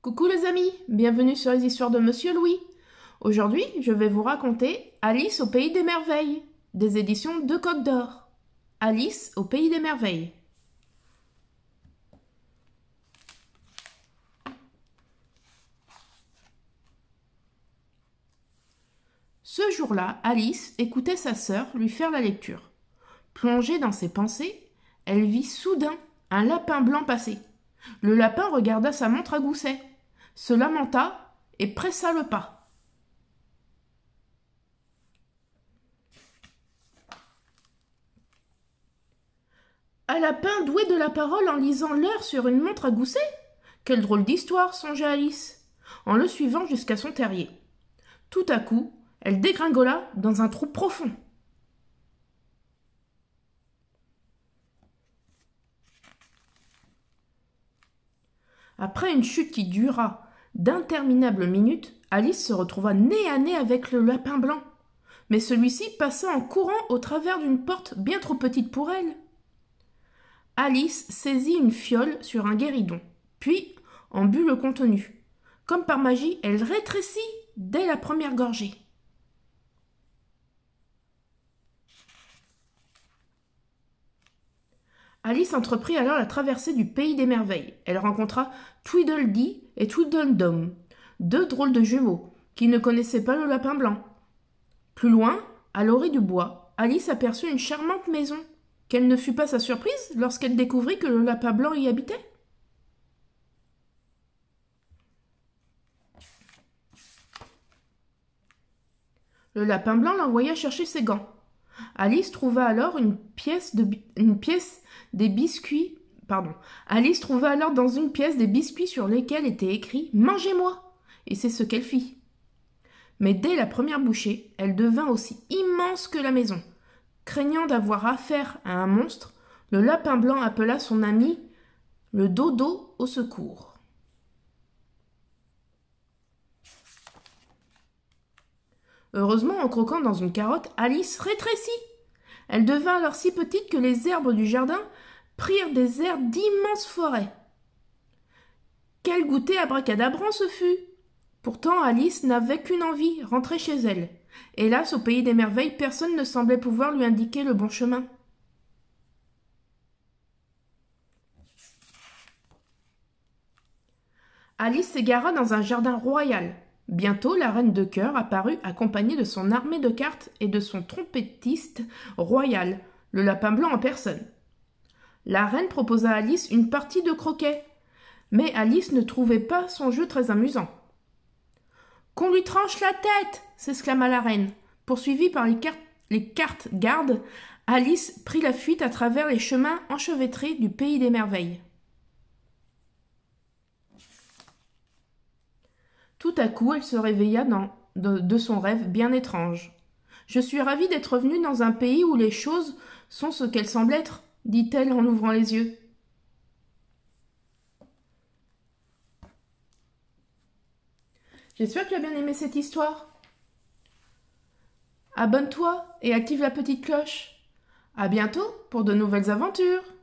Coucou les amis, bienvenue sur les histoires de Monsieur Louis. Aujourd'hui, je vais vous raconter Alice au pays des merveilles, des éditions de Coq d'Or. Alice au pays des merveilles. Ce jour-là, Alice écoutait sa sœur lui faire la lecture. Plongée dans ses pensées, elle vit soudain un lapin blanc passer. Le lapin regarda sa montre à gousset, se lamenta et pressa le pas. Un lapin doué de la parole en lisant l'heure sur une montre à gousset Quelle drôle d'histoire, songea Alice, en le suivant jusqu'à son terrier. Tout à coup, elle dégringola dans un trou profond. Après une chute qui dura d'interminables minutes, Alice se retrouva nez à nez avec le lapin blanc. Mais celui-ci passa en courant au travers d'une porte bien trop petite pour elle. Alice saisit une fiole sur un guéridon, puis en but le contenu. Comme par magie, elle rétrécit dès la première gorgée. Alice entreprit alors la traversée du pays des merveilles. Elle rencontra Tweedledee et Tweedledum, deux drôles de jumeaux, qui ne connaissaient pas le lapin blanc. Plus loin, à l'orée du bois, Alice aperçut une charmante maison. Quelle ne fut pas sa surprise lorsqu'elle découvrit que le lapin blanc y habitait Le lapin blanc l'envoya chercher ses gants. Alice trouva alors une pièce, de, une pièce des biscuits. Pardon. Alice trouva alors dans une pièce des biscuits sur lesquels était écrit Mangez-moi Et c'est ce qu'elle fit. Mais dès la première bouchée, elle devint aussi immense que la maison. Craignant d'avoir affaire à un monstre, le lapin blanc appela son ami le dodo au secours. Heureusement, en croquant dans une carotte, Alice rétrécit. Elle devint alors si petite que les herbes du jardin prirent des airs d'immenses forêts. Quel goûter abracadabrant ce fut Pourtant, Alice n'avait qu'une envie, rentrer chez elle. Hélas, au pays des merveilles, personne ne semblait pouvoir lui indiquer le bon chemin. Alice s'égara dans un jardin royal. Bientôt, la reine de cœur apparut accompagnée de son armée de cartes et de son trompettiste royal, le lapin blanc en personne. La reine proposa à Alice une partie de croquet, mais Alice ne trouvait pas son jeu très amusant. Qu'on lui tranche la tête s'exclama la reine. Poursuivie par les cartes, les cartes gardes, Alice prit la fuite à travers les chemins enchevêtrés du pays des merveilles. à coup elle se réveilla dans, de, son rêve bien étrange. Je suis ravie d'être revenue dans un pays où les choses sont ce qu'elles semblent être, dit-elle en ouvrant les yeux. J'espère que tu as bien aimé cette histoire. Abonne-toi et active la petite cloche. À bientôt pour de nouvelles aventures.